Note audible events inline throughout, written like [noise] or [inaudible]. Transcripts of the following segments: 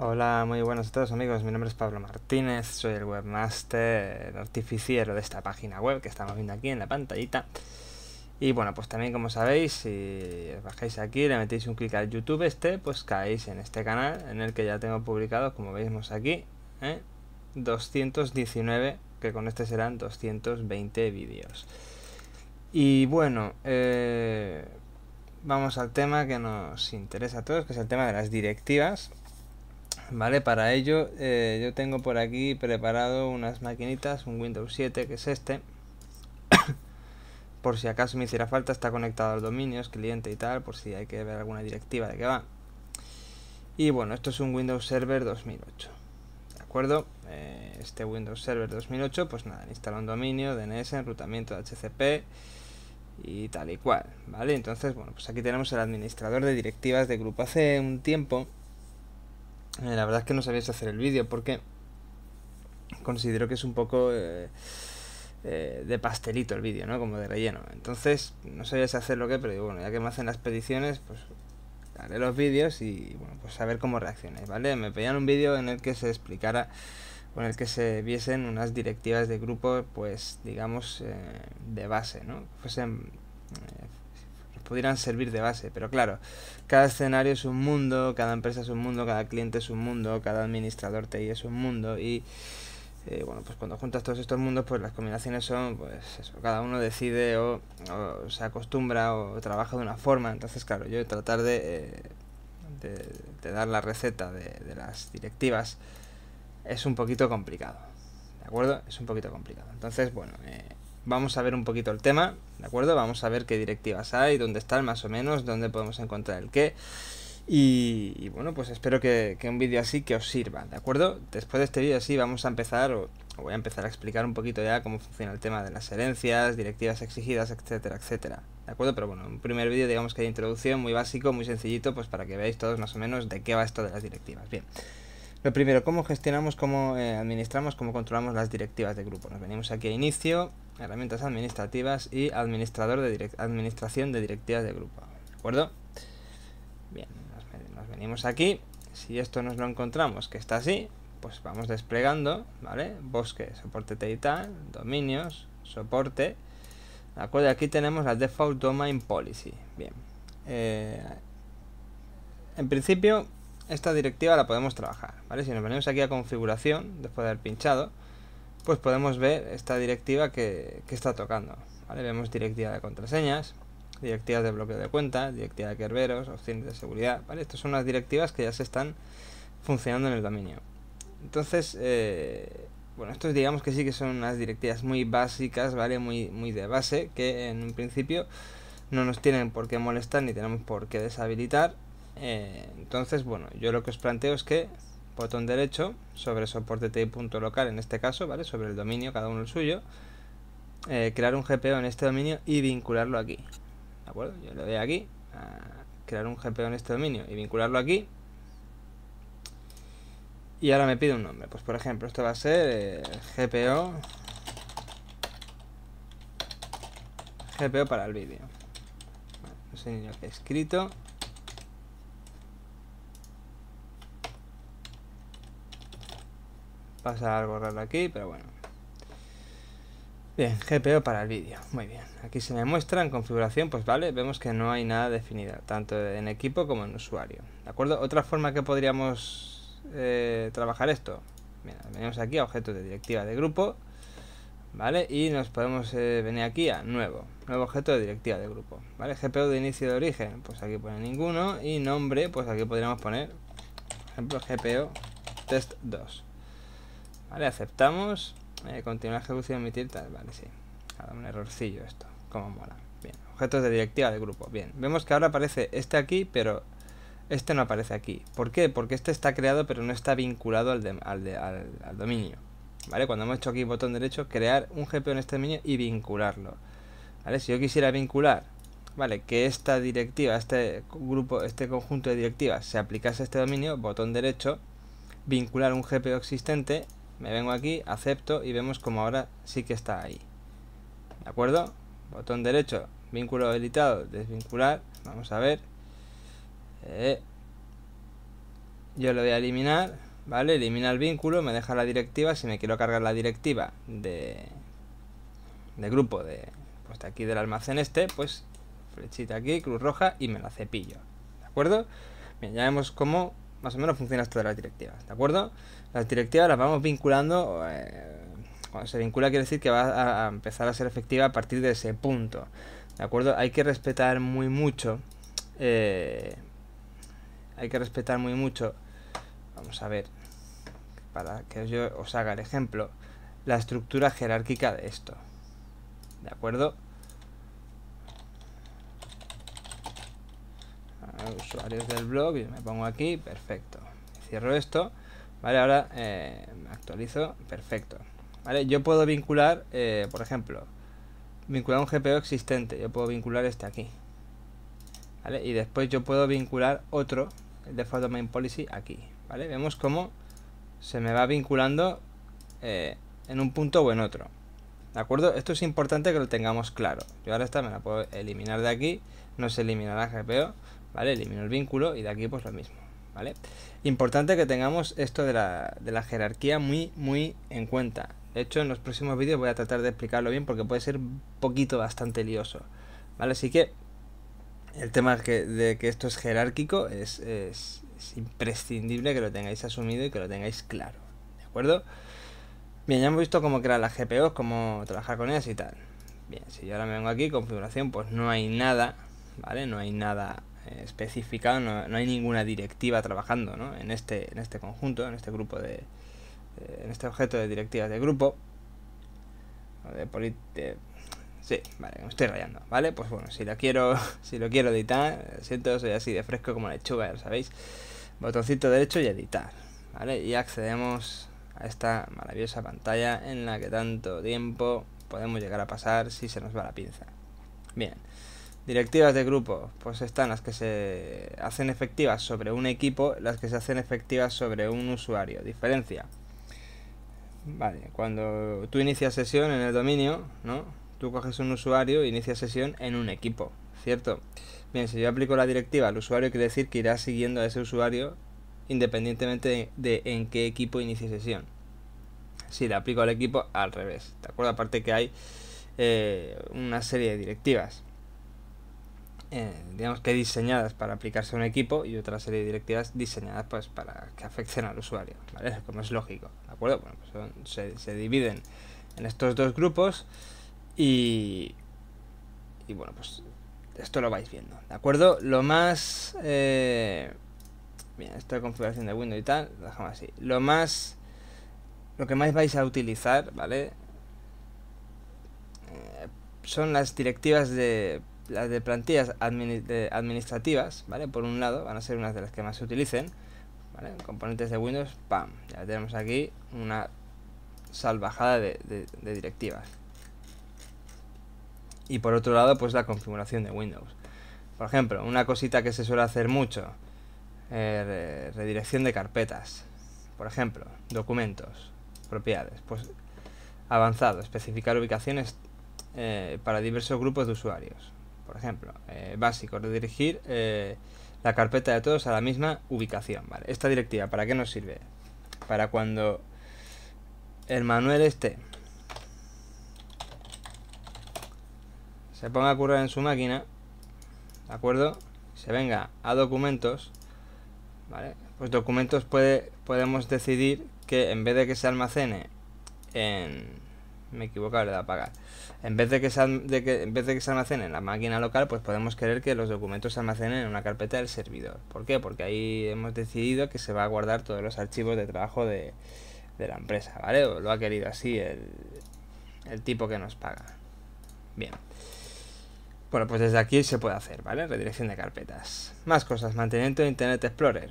Hola, muy buenos a todos amigos, mi nombre es Pablo Martínez, soy el webmaster artificiero de esta página web que estamos viendo aquí en la pantallita. Y bueno, pues también como sabéis, si os bajáis aquí, le metéis un clic al YouTube este, pues caéis en este canal en el que ya tengo publicado, como veis aquí, 219, ¿eh? que con este serán 220 vídeos. Y bueno, eh, vamos al tema que nos interesa a todos, que es el tema de las directivas Vale, para ello eh, yo tengo por aquí preparado unas maquinitas, un Windows 7 que es este. [coughs] por si acaso me hiciera falta, está conectado al dominio, es cliente y tal, por si hay que ver alguna directiva de que va. Y bueno, esto es un Windows Server 2008. ¿De acuerdo? Eh, este Windows Server 2008, pues nada, instala un dominio, DNS, enrutamiento de HCP y tal y cual. ¿Vale? Entonces, bueno, pues aquí tenemos el administrador de directivas de grupo. Hace un tiempo eh, la verdad es que no sabía hacer el vídeo porque considero que es un poco eh, eh, de pastelito el vídeo, ¿no? Como de relleno. Entonces, no sabíais hacer lo que, pero bueno, ya que me hacen las peticiones, pues haré los vídeos y, bueno, pues a ver cómo reaccionáis, ¿vale? Me pedían un vídeo en el que se explicara con el que se viesen unas directivas de grupo, pues digamos, eh, de base, ¿no? Fuesen pudieran servir de base, pero claro, cada escenario es un mundo, cada empresa es un mundo, cada cliente es un mundo, cada administrador TI es un mundo y eh, bueno, pues cuando juntas todos estos mundos, pues las combinaciones son, pues eso, cada uno decide o, se acostumbra o trabaja de una forma, entonces claro, yo tratar de, eh, de, dar la receta de, las directivas es un poquito complicado. ¿De acuerdo? Es un poquito complicado. Entonces, bueno, eh, vamos a ver un poquito el tema, ¿de acuerdo? Vamos a ver qué directivas hay, dónde están más o menos, dónde podemos encontrar el qué. Y, bueno, pues espero que, un vídeo así que os sirva, ¿de acuerdo? Después de este vídeo así vamos a empezar, o, voy a empezar a explicar un poquito ya cómo funciona el tema de las herencias, directivas exigidas, etcétera, etcétera. ¿De acuerdo? Pero bueno, un primer vídeo digamos que hay introducción, muy básico, muy sencillito, pues para que veáis todos más o menos de qué va esto de las directivas. Bien. Lo primero, ¿cómo gestionamos, cómo eh, administramos, cómo controlamos las directivas de grupo? Nos venimos aquí a inicio, herramientas administrativas y administrador de administración de directivas de grupo. ¿De acuerdo? Bien, nos, venimos aquí. Si esto nos lo encontramos, que está así, pues vamos desplegando, ¿vale? Bosque, soporte tal dominios, soporte. ¿De acuerdo? Aquí tenemos la default domain policy. Bien. Eh, en principio, esta directiva la podemos trabajar, ¿vale? Si nos ponemos aquí a configuración, después de haber pinchado, pues podemos ver esta directiva que, está tocando, ¿vale? Vemos directiva de contraseñas, Directiva de bloqueo de cuenta, directiva de kerberos, opciones de seguridad, ¿vale? Estas son las directivas que ya se están funcionando en el dominio. Entonces, eh, bueno, estos digamos que sí que son unas directivas muy básicas, ¿vale? Muy, muy de base, que en un principio no nos tienen por qué molestar ni tenemos por qué deshabilitar eh, entonces, bueno, yo lo que os planteo es que botón derecho sobre soporte ti.local en este caso, ¿vale? Sobre el dominio, cada uno el suyo. Eh, crear un GPO en este dominio y vincularlo aquí. ¿De acuerdo? Yo lo doy aquí crear un GPO en este dominio y vincularlo aquí. Y ahora me pide un nombre. Pues por ejemplo, esto va a ser eh, GPO. GPO para el vídeo. no que escrito. Pasa algo raro aquí, pero bueno. Bien, GPO para el vídeo. Muy bien. Aquí se me muestra en configuración, pues vale, vemos que no hay nada definida, tanto en equipo como en usuario. ¿De acuerdo? Otra forma que podríamos eh, trabajar esto. Mira, venimos aquí a objeto de directiva de grupo. ¿Vale? Y nos podemos eh, venir aquí a nuevo, nuevo objeto de directiva de grupo, ¿vale? GPO de inicio de origen, pues aquí pone ninguno y nombre, pues aquí podríamos poner, por ejemplo, GPO test 2, Vale, aceptamos. Eh, continuar ejecución emitir, tal. Vale, sí. un errorcillo esto. Como mola. Bien. Objetos de directiva de grupo. Bien. Vemos que ahora aparece este aquí, pero este no aparece aquí. ¿Por qué? Porque este está creado, pero no está vinculado al, al, al, dominio. ¿Vale? Cuando hemos hecho aquí botón derecho, crear un GPO en este dominio y vincularlo. ¿Vale? Si yo quisiera vincular ¿vale? Que esta directiva, este grupo, este conjunto de directivas se aplicase a este dominio, botón derecho, vincular un GPO existente me vengo aquí, acepto y vemos como ahora sí que está ahí. ¿De acuerdo? Botón derecho, vínculo editado, desvincular, vamos a ver. Eh, yo lo voy a eliminar, ¿vale? Elimina el vínculo, me deja la directiva, si me quiero cargar la directiva de, de grupo, de, pues de aquí del almacén este, pues flechita aquí, cruz roja y me la cepillo, ¿de acuerdo? Bien, ya vemos cómo más o menos funciona esto de las directivas, ¿de acuerdo? Las directivas las vamos vinculando, eh, cuando se vincula quiere decir que va a, empezar a ser efectiva a partir de ese punto. ¿De acuerdo? Hay que respetar muy mucho. Eh, hay que respetar muy mucho. Vamos a ver. Para que yo os haga el ejemplo. La estructura jerárquica de esto. ¿De acuerdo? Ah, usuarios del blog, y me pongo aquí, perfecto. Cierro esto Vale, ahora eh, me actualizo. Perfecto. Vale, yo puedo vincular, eh, por ejemplo, vincular un GPO existente. Yo puedo vincular este aquí. ¿Vale? Y después yo puedo vincular otro, el default domain policy, aquí. ¿Vale? Vemos cómo se me va vinculando eh, en un punto o en otro. ¿De acuerdo? Esto es importante que lo tengamos claro. Yo ahora esta me la puedo eliminar de aquí. No se eliminará GPO. ¿Vale? Elimino el vínculo y de aquí pues lo mismo. ¿vale? Importante que tengamos esto de la, jerarquía muy, muy en cuenta. De hecho, en los próximos vídeos voy a tratar de explicarlo bien porque puede ser poquito bastante lioso, ¿vale? Así que el tema de que esto es jerárquico es, imprescindible que lo tengáis asumido y que lo tengáis claro, ¿de acuerdo? Bien, ya hemos visto cómo crear las GPOs, cómo trabajar con ellas y tal. Bien, si yo ahora me vengo aquí, configuración, pues no hay nada, ¿vale? No hay nada eh, especificado, no, hay ninguna directiva trabajando ¿no? en, este, en este conjunto, en este grupo de, eh, en este objeto de directivas de grupo. De, Sí, vale, me estoy rayando, ¿vale? Pues bueno, si lo quiero, [laughs] si lo quiero editar, siento, soy así de fresco como la lechuga, ya sabéis. Botoncito derecho y editar, ¿vale? Y accedemos a esta maravillosa pantalla en la que tanto tiempo podemos llegar a pasar si se nos va la pinza. Bien. Directivas de grupo, pues están las que se hacen efectivas sobre un equipo, las que se hacen efectivas sobre un usuario. Diferencia. Vale, cuando tú inicias sesión en el dominio, ¿no? Tú coges un usuario e inicias sesión en un equipo, ¿cierto? Bien, si yo aplico la directiva al usuario, quiere decir que irá siguiendo a ese usuario independientemente de, en qué equipo inicie sesión. Si le aplico al equipo, al revés, ¿de acuerdo? Aparte que hay eh, una serie de directivas. Eh, digamos que diseñadas para aplicarse a un equipo y otra serie de directivas diseñadas pues para que afecten al usuario, ¿vale? Como es lógico, ¿de acuerdo? Pues se, dividen en estos dos grupos y, y bueno, pues esto lo vais viendo, ¿de acuerdo? Lo más... bien, eh, esta configuración de Windows y tal, lo dejamos así. Lo más... Lo que más vais a utilizar, ¿vale? Eh, son las directivas de las de plantillas administrativas, ¿vale? Por un lado, van a ser unas de las que más se utilicen, Componentes de Windows, ¡pam! Ya tenemos aquí una salvajada de, directivas. Y por otro lado, pues la configuración de Windows. Por ejemplo, una cosita que se suele hacer mucho, eh, redirección de carpetas. Por ejemplo, documentos, propiedades, pues avanzado, especificar ubicaciones eh, para diversos grupos de usuarios por ejemplo, eh, básico, redirigir eh, la carpeta de todos a la misma ubicación. ¿vale? Esta directiva, ¿para qué nos sirve? Para cuando el manual esté se ponga a currar en su máquina, ¿de acuerdo? Se venga a documentos, ¿vale? Pues documentos puede, podemos decidir que en vez de que se almacene en me he equivocado le da apagar en vez de que que, en vez de que se almacene en la máquina local pues podemos querer que los documentos se almacenen en una carpeta del servidor ¿por qué? porque ahí hemos decidido que se va a guardar todos los archivos de trabajo de, la empresa ¿vale? O lo ha querido así el, tipo que nos paga bien bueno, pues desde aquí se puede hacer, ¿vale? Redirección de carpetas. Más cosas, mantenimiento de Internet Explorer.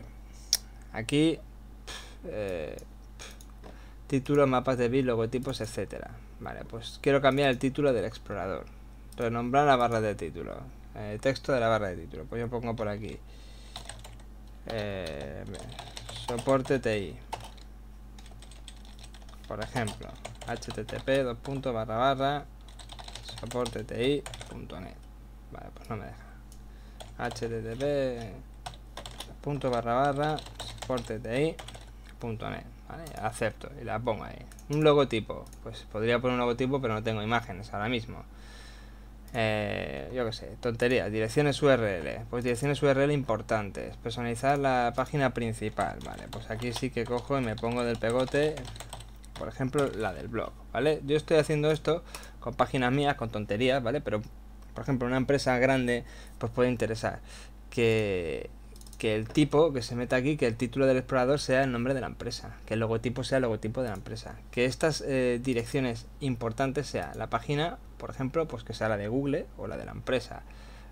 Aquí, eh, Título, mapas de bits, logotipos, etcétera. Vale, pues quiero cambiar el título del explorador. Renombrar la barra de título. El eh, texto de la barra de título. Pues yo pongo por aquí. Eh, soporte TI. Por ejemplo, http dos barra barra soporte ti.net. Vale, pues no me deja. http punto barra barra soporte net Vale, acepto y la pongo ahí. Un logotipo. Pues podría poner un logotipo, pero no tengo imágenes ahora mismo. Eh, yo qué sé, tonterías. Direcciones URL. Pues direcciones URL importantes. Personalizar la página principal. Vale, pues aquí sí que cojo y me pongo del pegote. Por ejemplo, la del blog. ¿Vale? Yo estoy haciendo esto con páginas mías, con tonterías, ¿vale? Pero, por ejemplo, una empresa grande, pues puede interesar que que el tipo que se meta aquí, que el título del explorador sea el nombre de la empresa, que el logotipo sea el logotipo de la empresa, que estas eh, direcciones importantes sea la página, por ejemplo, pues que sea la de Google o la de la empresa,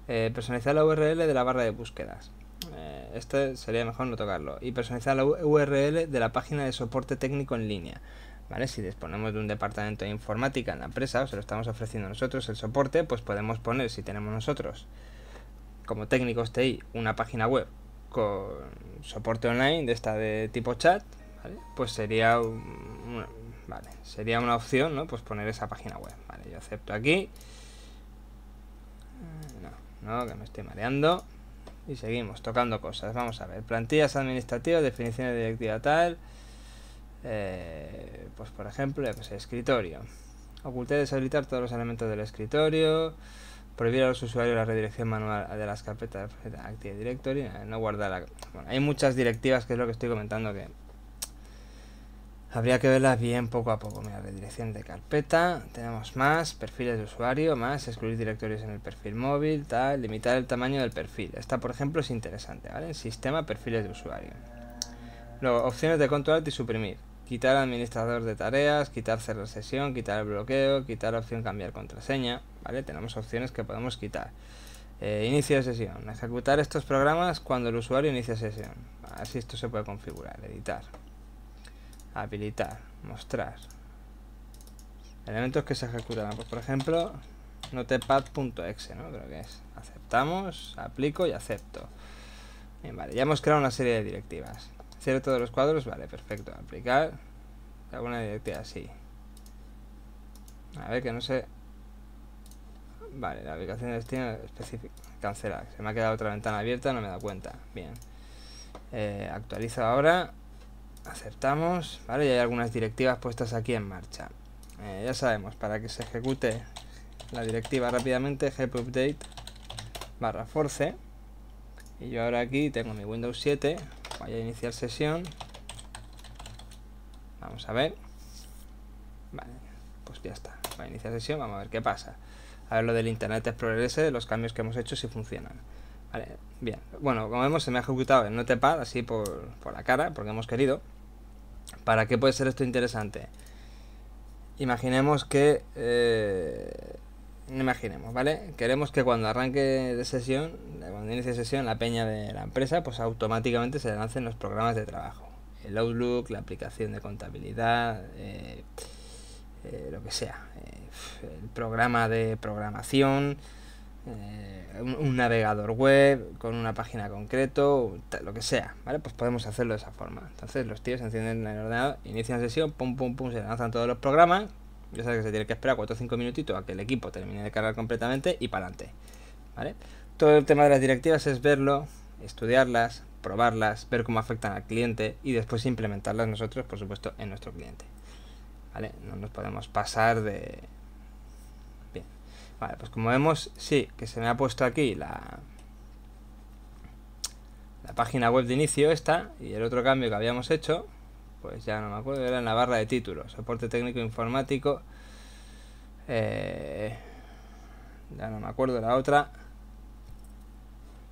eh, personalizar la URL de la barra de búsquedas, eh, este sería mejor no tocarlo, y personalizar la URL de la página de soporte técnico en línea. ¿Vale? Si disponemos de un departamento de informática en la empresa, o se lo estamos ofreciendo nosotros el soporte, pues podemos poner, si tenemos nosotros como técnicos TI, una página web con soporte online de esta de tipo chat, pues sería una, sería una opción, ¿no? Pues poner esa página web. yo acepto aquí. Eh, no, no, que me estoy mareando. Y seguimos tocando cosas. Vamos a ver, plantillas administrativas, definiciones de directiva tal. Eh, pues por ejemplo, que escritorio. Ocultar deshabilitar todos los elementos del escritorio prohibir a los usuarios la redirección manual de las carpetas de Active Directory, eh, no guardar la... hay muchas directivas que es lo que estoy comentando que habría que verlas bien poco a poco. Mira, redirección de carpeta, tenemos más, perfiles de usuario, más, excluir directorios en el perfil móvil, tal, limitar el tamaño del perfil. Esta, por ejemplo, es interesante, ¿vale? Sistema, perfiles de usuario. Luego, opciones de control y suprimir quitar administrador de tareas, quitar cerrar sesión, quitar el bloqueo, quitar opción cambiar contraseña, ¿vale? Tenemos opciones que podemos quitar. Eh, inicio de sesión, ejecutar estos programas cuando el usuario inicia sesión. Así esto se puede configurar, editar, habilitar, mostrar. Elementos que se ejecutarán, pues, por ejemplo, notepad.exe, ¿no? Creo que es. Aceptamos, aplico y acepto. Bien, vale, ya hemos creado una serie de directivas todos los cuadros, vale, perfecto. Aplicar. Alguna directiva así. A ver que no sé. Vale, la aplicación de destino específica. cancela, Se me ha quedado otra ventana abierta, no me he dado cuenta. Bien. Eh, actualizo ahora. Aceptamos. Vale, y hay algunas directivas puestas aquí en marcha. Eh, ya sabemos, para que se ejecute la directiva rápidamente, help update barra force. Y yo ahora aquí tengo mi Windows 7, Vaya a iniciar sesión. Vamos a ver. Vale, pues ya está. Va a iniciar sesión, vamos a ver qué pasa. A ver lo del Internet Explorer S, los cambios que hemos hecho, si funcionan. Vale, bien. Bueno, como vemos, se me ha ejecutado el Notepad, así por, la cara, porque hemos querido. ¿Para qué puede ser esto interesante? Imaginemos que eh, imaginemos, ¿vale? Queremos que cuando arranque de sesión, cuando inicie sesión, la peña de la empresa, pues automáticamente se lancen los programas de trabajo. El Outlook, la aplicación de contabilidad, eh, eh, lo que sea. Eh, el programa de programación, un, navegador web con una página concreto, lo que sea, ¿vale? Pues podemos hacerlo de esa forma. Entonces los tíos encienden el ordenador, inician sesión, pum, pum, pum, se lanzan todos los programas ya sabes que se tiene que esperar 4 o 5 minutitos a que el equipo termine de cargar completamente y para adelante. Todo el tema de las directivas es verlo, estudiarlas, probarlas, ver cómo afectan al cliente y después implementarlas nosotros, por supuesto, en nuestro cliente. No nos podemos pasar de... Bien. Vale, pues como vemos, sí, que se me ha puesto aquí la, la página web de inicio esta y el otro cambio que habíamos hecho pues ya no me acuerdo, era en la barra de títulos, soporte técnico informático, eh, ya no me acuerdo de la otra,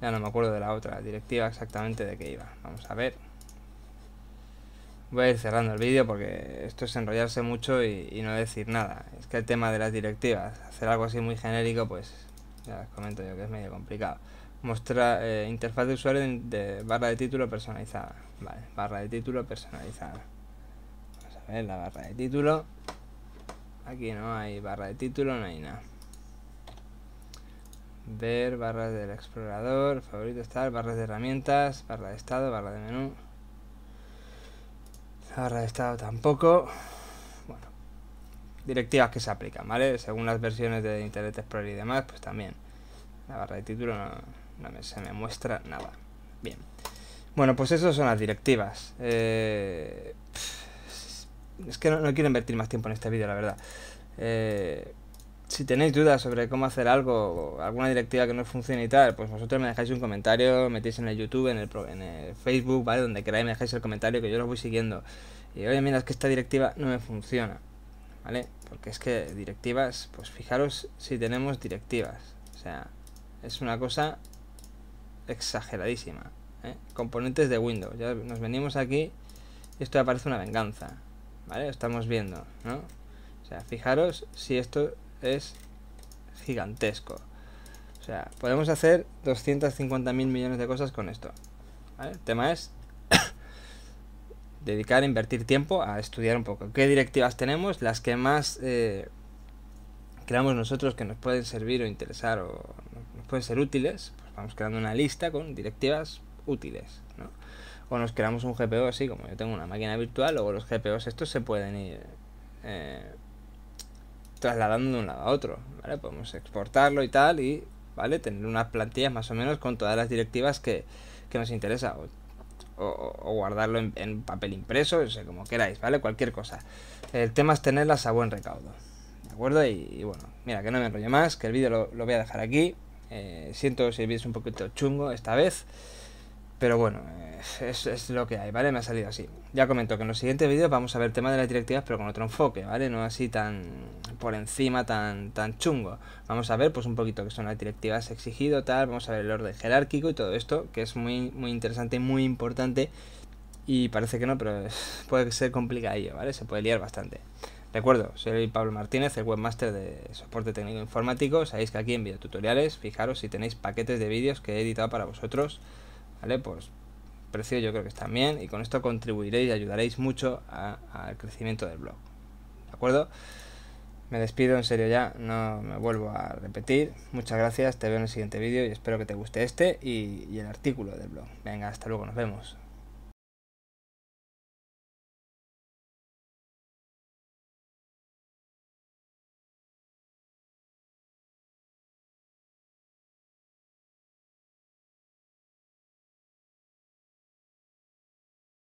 ya no me acuerdo de la otra directiva exactamente de qué iba, vamos a ver. Voy a ir cerrando el vídeo porque esto es enrollarse mucho y, y, no decir nada. Es que el tema de las directivas, hacer algo así muy genérico, pues ya les comento yo que es medio complicado. Mostrar eh, interfaz de usuario de, barra de título personalizada. Vale, barra de título personalizada. Vamos a ver la barra de título. Aquí no hay barra de título, no hay nada. Ver barras del explorador, favorito estar, barras de herramientas, barra de estado, barra de menú. barra de estado tampoco. Bueno, directivas que se aplican, ¿vale? Según las versiones de Internet Explorer y demás, pues también. La barra de título no, no me, se me muestra nada. Bien. Bueno, pues esas son las directivas. Eh, es que no, quiero invertir más tiempo en este vídeo, la verdad. Eh, si tenéis dudas sobre cómo hacer algo, alguna directiva que no funcione y tal, pues vosotros me dejáis un comentario, metéis en el YouTube, en el, en el Facebook, ¿vale? Donde queráis me dejáis el comentario que yo lo voy siguiendo. Y oye, mira, es que esta directiva no me funciona, ¿vale? Porque es que directivas, pues fijaros si tenemos directivas. O sea, es una cosa exageradísima. ¿eh? Componentes de Windows. Ya nos venimos aquí. y Esto aparece parece una venganza. estamos viendo, O sea, fijaros si esto es gigantesco. O sea, podemos hacer 250.000 millones de cosas con esto. El tema es [coughs] dedicar, invertir tiempo a estudiar un poco. ¿Qué directivas tenemos? Las que más eh, creamos nosotros que nos pueden servir o interesar o nos pueden ser útiles, vamos creando una lista con directivas útiles, ¿no? O nos creamos un GPO así, como yo tengo una máquina virtual, o los GPOs estos se pueden ir eh, trasladando de un lado a otro, ¿vale? Podemos exportarlo y tal y, ¿vale? Tener unas plantillas más o menos con todas las directivas que, nos interesa o, guardarlo en, papel impreso, no sé como queráis, ¿vale? Cualquier cosa. El tema es tenerlas a buen recaudo, ¿de acuerdo? Y, bueno, mira, que no me enrollo más, que el vídeo lo voy a dejar aquí. Eh, siento si el vídeo es un poquito chungo esta vez. Pero bueno, eh, es, es, lo que hay, ¿vale? Me ha salido así. Ya comento que en los siguientes vídeos vamos a ver el tema de las directivas, pero con otro enfoque, ¿vale? No así tan por encima, tan, tan chungo. Vamos a ver, pues un poquito que son las directivas exigido, tal. Vamos a ver el orden jerárquico y todo esto, que es muy, muy interesante y muy importante. Y parece que no, pero [laughs] puede ser complicado ¿vale? Se puede liar bastante acuerdo soy Pablo Martínez, el webmaster de soporte técnico informático. Sabéis que aquí en tutoriales, fijaros si tenéis paquetes de vídeos que he editado para vosotros, ¿vale? Pues precio yo creo que está bien y con esto contribuiréis y ayudaréis mucho al crecimiento del blog. ¿De acuerdo? Me despido en serio ya, no me vuelvo a repetir. Muchas gracias, te veo en el siguiente vídeo y espero que te guste este y el artículo del blog. Venga, hasta luego, nos vemos.